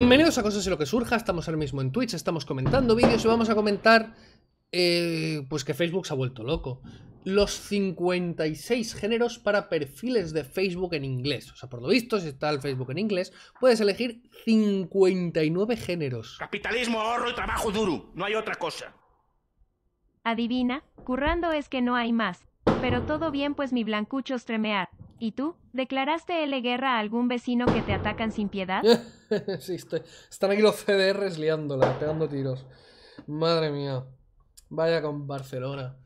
Bienvenidos a Cosas y lo que surja, estamos ahora mismo en Twitch, estamos comentando vídeos y vamos a comentar eh, pues que Facebook se ha vuelto loco. Los 56 géneros para perfiles de Facebook en inglés. O sea, por lo visto, si está el Facebook en inglés, puedes elegir 59 géneros. Capitalismo, ahorro y trabajo duro, no hay otra cosa. Adivina, currando es que no hay más. Pero todo bien pues mi blancucho tremear. ¿Y tú? ¿Declaraste L guerra a algún vecino que te atacan sin piedad? sí, estoy... están aquí los CDRs liándola, pegando tiros. Madre mía. Vaya con Barcelona.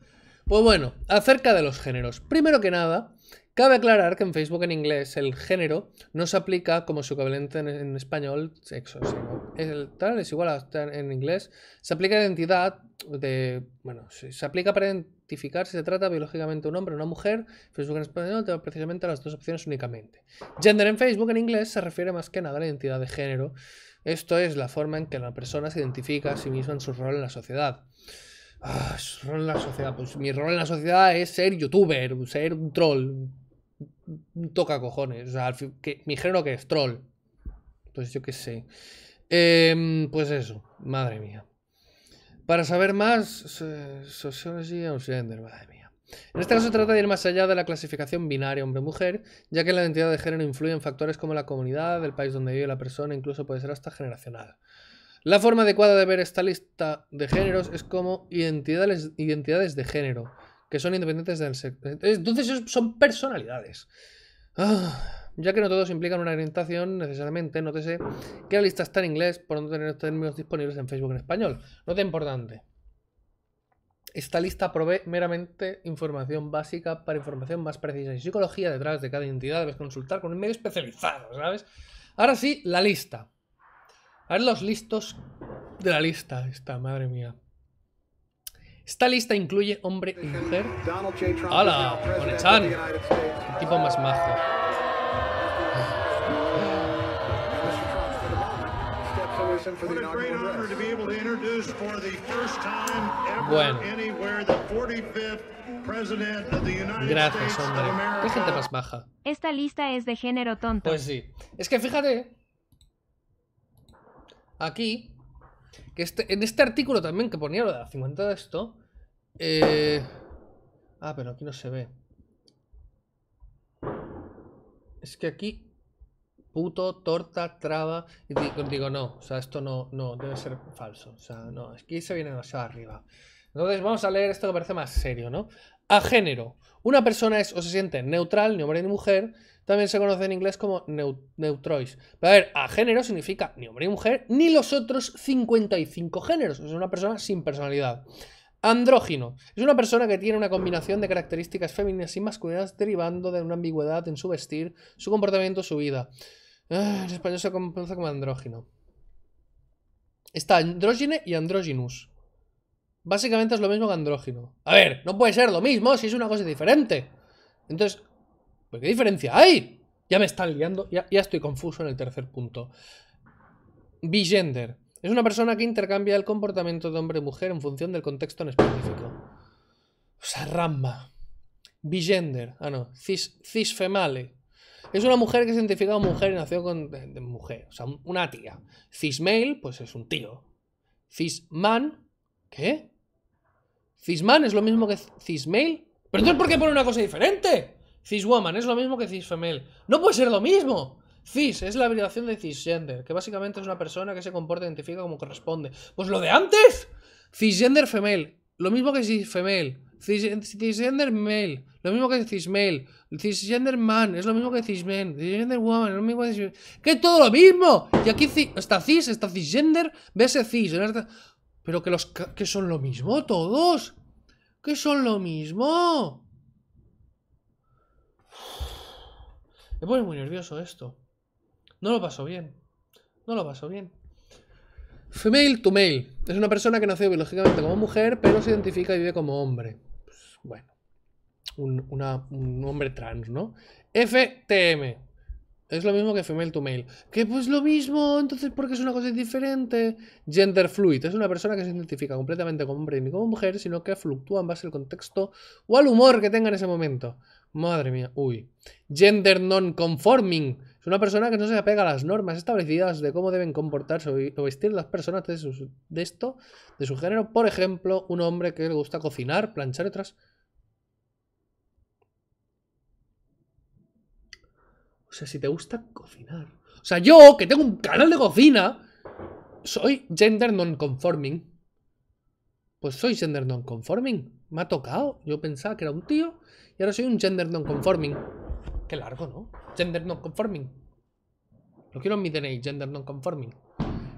Pues bueno, acerca de los géneros. Primero que nada, cabe aclarar que en Facebook en inglés el género no se aplica como su equivalente en, español, sexo. Sino el tal es igual a en inglés. Se aplica identidad de. Bueno, se aplica para Identificar si se trata biológicamente de un hombre o una mujer. Facebook en español te da precisamente las dos opciones únicamente. Gender en Facebook en inglés se refiere más que nada a la identidad de género. Esto es la forma en que la persona se identifica a sí misma en su rol en la sociedad. Ah, su rol en la sociedad. Pues mi rol en la sociedad es ser youtuber, ser un troll. toca cojones. O sea, mi género que es troll. Pues yo qué sé. Em, pues eso, madre mía. Para saber más, sociología o gender, madre mía. En este caso se trata de ir más allá de la clasificación binaria hombre-mujer, ya que la identidad de género influye en factores como la comunidad, el país donde vive la persona, incluso puede ser hasta generacional. La forma adecuada de ver esta lista de géneros es como identidades, de género, que son independientes del sexo. Entonces son personalidades. Ah, ya que no todos implican una orientación necesariamente, nótese que la lista está en inglés por no tener términos disponibles en Facebook en español. No Nota importante. Esta lista provee meramente información básica para información más precisa y psicología detrás de cada entidad debes consultar con un medio especializado, ¿sabes? Ahora sí, la lista. A ver los listos de la lista, esta, madre mía. Esta lista incluye hombre y mujer. ¡Hala! El tipo más majo! Bueno. Gracias, hombre. Qué gente más baja. Esta lista es de género tonto. Pues sí. Es que fíjate. Aquí. Que este, en este artículo también que ponía lo de la 50 de esto. Eh, ah, pero aquí no se ve. Es que aquí puto, torta, traba. Y digo, no, o sea, esto no, no, debe ser falso. O sea, no, que se viene demasiado arriba. Entonces vamos a leer esto que parece más serio, ¿no? A género. Una persona es o se siente neutral, ni hombre ni mujer. También se conoce en inglés como neutrois. Pero a ver, a género significa ni hombre ni mujer, ni los otros 55 géneros. Es una persona sin personalidad. Andrógino. Es una persona que tiene una combinación de características femeninas y masculinas derivando de una ambigüedad en su vestir, su comportamiento, su vida. El ah, en español se pronuncia como andrógeno. Está andrógine y andróginus. Básicamente es lo mismo que andrógeno. A ver, no puede ser lo mismo si es una cosa diferente. Entonces, qué diferencia hay? Ya me están liando, ya, estoy confuso en el tercer punto. Bigender. Es una persona que intercambia el comportamiento de hombre y mujer en función del contexto en específico. O sea, ramba. Bigender. Ah, no. Cis, cisfemale. Es una mujer que se identifica como mujer y nació con de, mujer, o sea, una tía. Cismale, pues es un tío. Cisman, ¿qué? Cisman es lo mismo que cis-male? Pero entonces, ¿por qué pone una cosa diferente? Ciswoman es lo mismo que cis cisfemale. No puede ser lo mismo. Cis es la abreviación de cisgender, que básicamente es una persona que se comporta identifica como corresponde. Pues lo de antes. Cisgender femel, lo mismo que cisfemale cisgender male, lo mismo que cismale. Cisgender man, es lo mismo que cisman. Cisgender woman, es lo mismo que man ¡Que todo lo mismo! Y aquí está cis, está cisgender, vese cis. Pero que los que son lo mismo todos. Que son lo mismo. Me pone muy nervioso esto. No lo paso bien. No lo paso bien. Female to male. Es una persona que nació biológicamente como mujer, pero se identifica y vive como hombre. Bueno, un, hombre trans, ¿no? FTM. Es lo mismo que female to male. Que pues lo mismo, entonces, ¿por qué es una cosa diferente? Gender fluid. Es una persona que se identifica completamente como hombre ni como mujer, sino que fluctúa en base al contexto o al humor que tenga en ese momento. Madre mía, uy. Gender non-conforming. Es una persona que no se apega a las normas establecidas de cómo deben comportarse o vestir las personas de, su, de esto, de su género. Por ejemplo, un hombre que le gusta cocinar, planchar otras. O sea, si te gusta cocinar. O sea, yo, que tengo un canal de cocina, soy gender non-conforming. Pues soy gender non-conforming. Me ha tocado. Yo pensaba que era un tío y ahora soy un gender non-conforming. Qué largo, ¿no? Gender non-conforming. Lo quiero en mi DNA. gender non-conforming.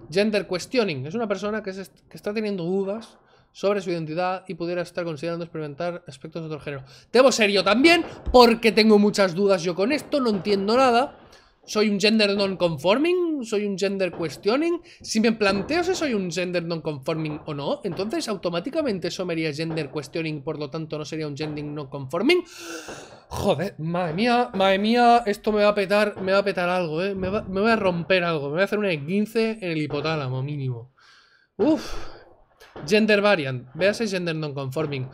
Gender questioning. Es una persona que, que está teniendo dudas sobre su identidad y pudiera estar considerando experimentar aspectos de otro género. Debo ser yo también, porque tengo muchas dudas yo con esto, no entiendo nada. ¿Soy un gender non-conforming? ¿Soy un gender questioning? Si me planteo si soy un gender non-conforming o no, entonces automáticamente eso me haría gender questioning, por lo tanto no sería un gender non-conforming. Joder, madre mía, madre mía, esto me va a petar, me va a petar algo, ¿eh? Me, voy a romper algo, me voy a hacer una 15 en el hipotálamo mínimo. Uf. Gender variant, véase gender non-conforming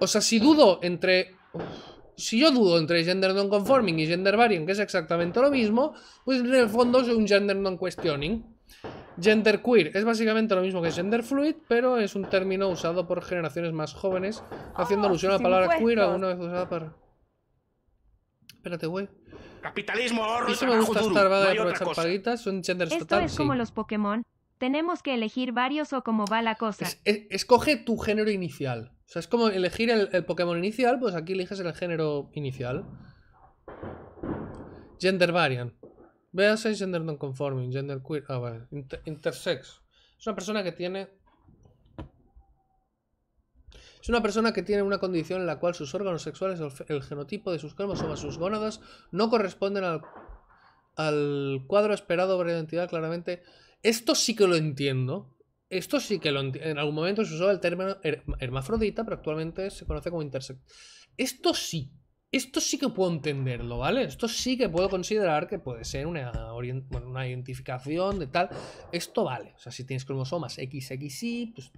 O sea, si dudo entre... si yo dudo entre gender non-conforming y gender variant, que es exactamente lo mismo, pues en el fondo es un gender non-questioning. Gender queer es básicamente lo mismo que gender fluid, pero es un término usado por generaciones más jóvenes, haciendo ah, alusión a la palabra queer alguna vez usada para... Espérate, güey. Capitalismo, ahorro, Eso me gusta estar, va no aprovechar paguitas, son Esto es como los Pokémon. Tenemos que elegir varios o cómo va la cosa. escoge tu género inicial. O sea, es como elegir el, Pokémon inicial, pues aquí eliges el género inicial. Gender variant. es gender non-conforming, gender queer. Ah, vale. intersex. Es una persona que tiene es una persona que tiene una condición en la cual sus órganos sexuales, el genotipo de sus cromosomas, sus gónadas, no corresponden al, al cuadro esperado por la identidad claramente esto sí que lo entiendo. Esto sí que lo entiendo. En algún momento se usó el término hermafrodita, pero actualmente se conoce como intersect. Esto sí. Esto sí que puedo entenderlo, ¿vale? Esto sí que puedo considerar que puede ser una, una identificación de tal. Esto vale. O sea, si tienes cromosomas XXY, pues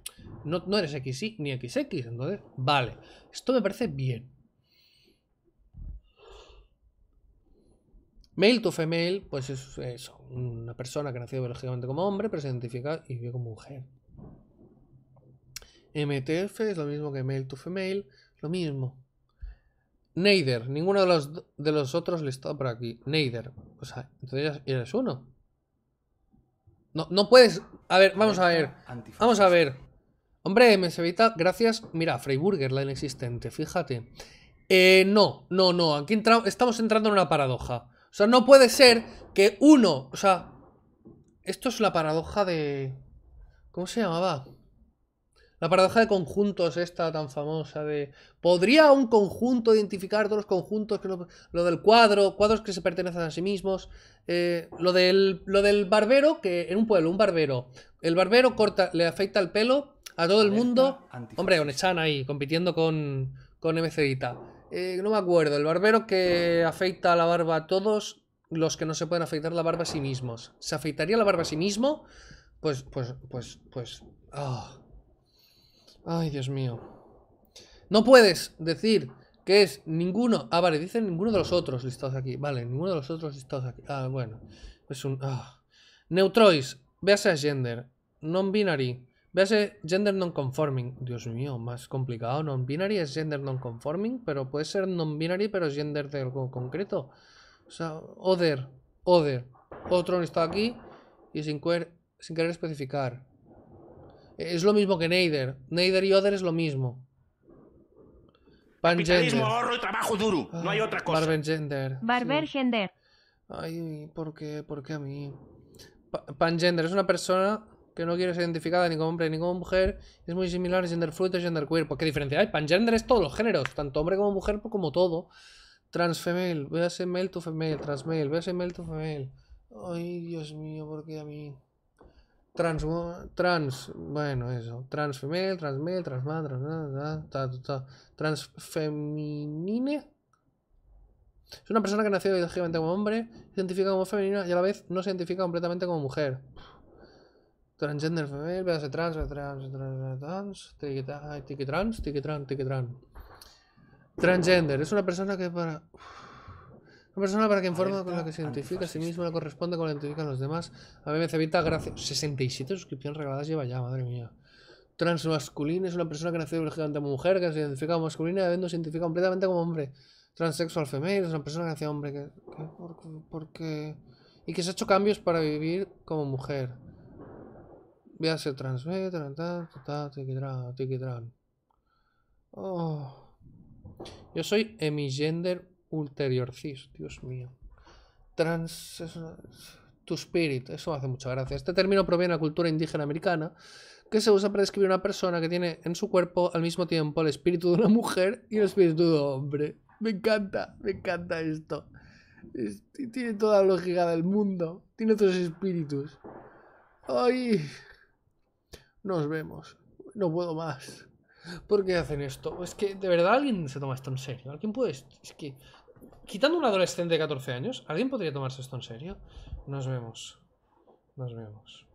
no, no eres XY ni XX. Entonces, vale. Esto me parece bien. Male to female, pues es eso, una persona que nació biológicamente como hombre, pero se identifica y vive como mujer. MTF es lo mismo que male to female, lo mismo. Neither, ninguno de los, de los otros listado por aquí. Neither, o sea, entonces eres uno. No, no puedes. A ver, vamos a ver. Vamos a ver. Hombre, me gracias. Mira, Freiburger, la inexistente, fíjate. Eh, no, no, no. Aquí estamos entrando en una paradoja. O sea, no puede ser que uno, o sea, esto es la paradoja de... ¿Cómo se llamaba? La paradoja de conjuntos esta tan famosa de... ¿Podría un conjunto identificar todos los conjuntos? Que lo, del cuadro, cuadros que se pertenecen a sí mismos. Eh, lo, del, lo del barbero, que en un pueblo, un barbero. El barbero corta, le afecta el pelo a todo el mundo. Hombre, con ahí, compitiendo con, con MC eh, no me acuerdo, el barbero que afeita la barba a todos los que no se pueden afeitar la barba a sí mismos. ¿Se afeitaría la barba a sí mismo? Pues, pues, pues, pues... Ah. Ay, Dios mío. No puedes decir que es ninguno... Ah, vale, dicen ninguno de los otros listados aquí. Vale, ninguno de los otros listados aquí. Ah, bueno. Es un... Ah. Neutrois, véase a gender, non-binary, Véase gender non-conforming. Dios mío, más complicado. Non-binary es gender non-conforming, pero puede ser non-binary, pero es gender de algo concreto. O sea, other, other. Otro está aquí y sin, querer especificar. E, es lo mismo que neither. Neither y other es lo mismo. Barber gender. Barber gender. Ay, ¿por qué? ¿Por qué a mí? Pan-gender es una persona que no quiere ser identificada ni como hombre ni como mujer. Es muy similar a genderfluid y genderqueer. Pues qué diferencia hay. Pangender es todos los géneros, tanto hombre como mujer, pues como todo. Transfemale, voy a ser male to female, transmale, voy a ser male to female. Ay, Dios mío, ¿por qué a mí? Trans, trans, bueno, eso. Transfemale, transmale, transman, trans Trans transfeminine. Es una persona que nació ideológicamente como hombre, se identifica como femenina y a la vez no se identifica completamente como mujer transgender female, trans, trans, trans, trans, trans, trans, trans. Transgender es una persona que para. Una persona para que informa con la que se identifica a sí misma, le corresponde con la que identifican los demás. A mí me evita gracias. 67 suscripciones regaladas lleva ya, madre mía. Transmasculina es una persona que nació biológicamente como mujer, que se identifica como masculina, y habiendo se identifica completamente como hombre. Transsexual female es una persona que nació hombre, que, porque, y que se ha hecho cambios para vivir como mujer voy a hacer Oh. Yo soy emigender ulterior cis, Dios mío. Trans... Tu espíritu spirit, eso hace mucha gracia. Este término proviene de la cultura indígena americana, que se usa para describir una persona que tiene en su cuerpo al mismo tiempo el espíritu de una mujer y el espíritu de un hombre. Me encanta, me encanta esto. tiene toda la lógica del mundo. Tiene otros espíritus. ¡Ay! Nos vemos. No puedo más. ¿Por qué hacen esto? Es que, ¿de verdad alguien se toma esto en serio? ¿Alguien puede...? Es que... Quitando un adolescente de 14 años, ¿alguien podría tomarse esto en serio? Nos vemos. Nos vemos.